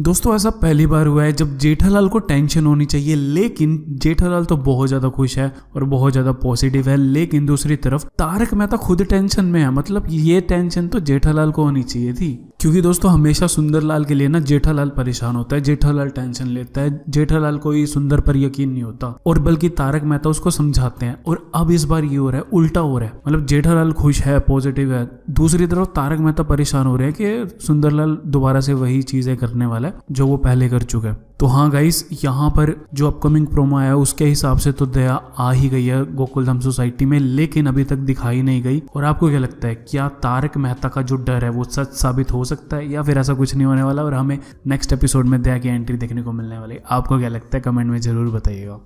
दोस्तों ऐसा पहली बार हुआ है जब जेठालाल को टेंशन होनी चाहिए लेकिन जेठालाल तो बहुत ज्यादा खुश है और बहुत ज्यादा पॉजिटिव है लेकिन दूसरी तरफ तारक मेहता खुद टेंशन में है मतलब ये टेंशन तो जेठालाल को होनी चाहिए थी क्योंकि दोस्तों हमेशा सुंदरलाल के लिए ना जेठालाल परेशान होता है जेठालाल टेंशन लेता है जेठालाल कोई सुंदर पर यकीन नहीं होता और बल्कि तारक मेहता उसको समझाते हैं और अब इस बार ये हो रहा है उल्टा हो रहा है मतलब जेठालाल खुश है पॉजिटिव है दूसरी तरफ तारक मेहता परेशान हो रहे हैं कि सुंदरलाल दोबारा से वही चीजें करने वाला है जो वो पहले कर चुका है तो हाँ गाइस यहाँ पर जो अपकमिंग प्रोमो आया उसके हिसाब से तो दया आ ही गई है गोकुल धाम सोसाइटी में लेकिन अभी तक दिखाई नहीं गई और आपको क्या लगता है क्या तारक मेहता का जो डर है वो सच साबित हो सकता है या फिर ऐसा कुछ नहीं होने वाला और हमें नेक्स्ट एपिसोड में दया की एंट्री देखने को मिलने वाली आपको क्या लगता है कमेंट में जरूर बताइएगा